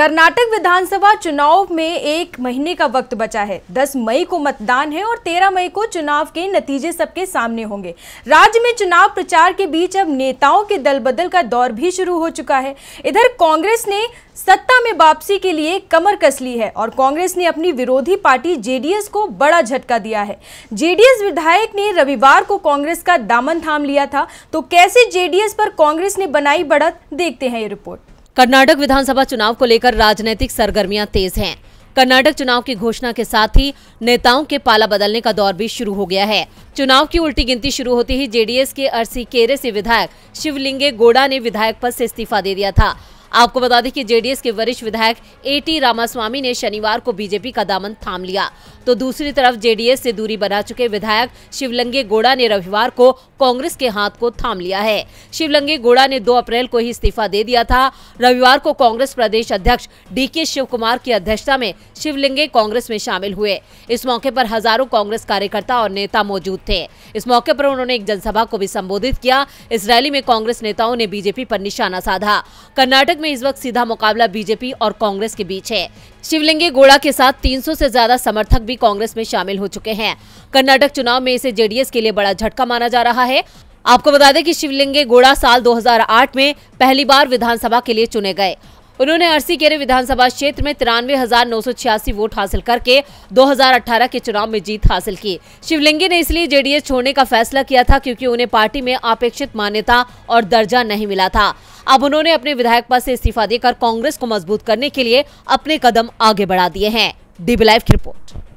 कर्नाटक विधानसभा चुनाव में एक महीने का वक्त बचा है 10 मई को मतदान है और 13 मई को चुनाव के नतीजे सबके सामने होंगे राज्य में चुनाव प्रचार के बीच अब नेताओं के दल बदल का दौर भी शुरू हो चुका है इधर कांग्रेस ने सत्ता में वापसी के लिए कमर कस ली है और कांग्रेस ने अपनी विरोधी पार्टी जेडीएस को बड़ा झटका दिया है जेडीएस विधायक ने रविवार को कांग्रेस का दामन थाम लिया था तो कैसे जेडीएस पर कांग्रेस ने बनाई बढ़त देखते हैं ये रिपोर्ट कर्नाटक विधानसभा चुनाव को लेकर राजनीतिक सरगर्मियां तेज हैं कर्नाटक चुनाव की घोषणा के साथ ही नेताओं के पाला बदलने का दौर भी शुरू हो गया है चुनाव की उल्टी गिनती शुरू होते ही जेडीएस के अरसी केरे से विधायक शिवलिंगे गोड़ा ने विधायक पद से इस्तीफा दे दिया था आपको बता दें कि जेडीएस के वरिष्ठ विधायक एटी रामास्वामी ने शनिवार को बीजेपी का दामन थाम लिया तो दूसरी तरफ जेडीएस से दूरी बना चुके विधायक शिवलंगे गोड़ा ने रविवार को कांग्रेस के हाथ को थाम लिया है शिवलंगे गोड़ा ने 2 अप्रैल को ही इस्तीफा दे दिया था रविवार को कांग्रेस प्रदेश अध्यक्ष डीके शिव कुमार की अध्यक्षता में शिवलिंगे कांग्रेस में शामिल हुए इस मौके पर हजारों कांग्रेस कार्यकर्ता और नेता मौजूद थे इस मौके पर उन्होंने एक जनसभा को भी संबोधित किया इस रैली में कांग्रेस नेताओं ने बीजेपी पर निशाना साधा कर्नाटक में इस वक्त सीधा मुकाबला बीजेपी और कांग्रेस के बीच है शिवलिंगे गोड़ा के साथ 300 से ज्यादा समर्थक भी कांग्रेस में शामिल हो चुके हैं कर्नाटक चुनाव में इसे जेडीएस के लिए बड़ा झटका माना जा रहा है आपको बता दें कि शिवलिंगे गोड़ा साल 2008 में पहली बार विधानसभा के लिए चुने गए उन्होंने अरसी केरे विधानसभा क्षेत्र में तिरानवे वोट हासिल करके 2018 के चुनाव में जीत हासिल की शिवलिंगी ने इसलिए जेडीएस छोड़ने का फैसला किया था क्योंकि उन्हें पार्टी में अपेक्षित मान्यता और दर्जा नहीं मिला था अब उन्होंने अपने विधायक पद से इस्तीफा देकर कांग्रेस को मजबूत करने के लिए अपने कदम आगे बढ़ा दिए हैं डीबी लाइव की रिपोर्ट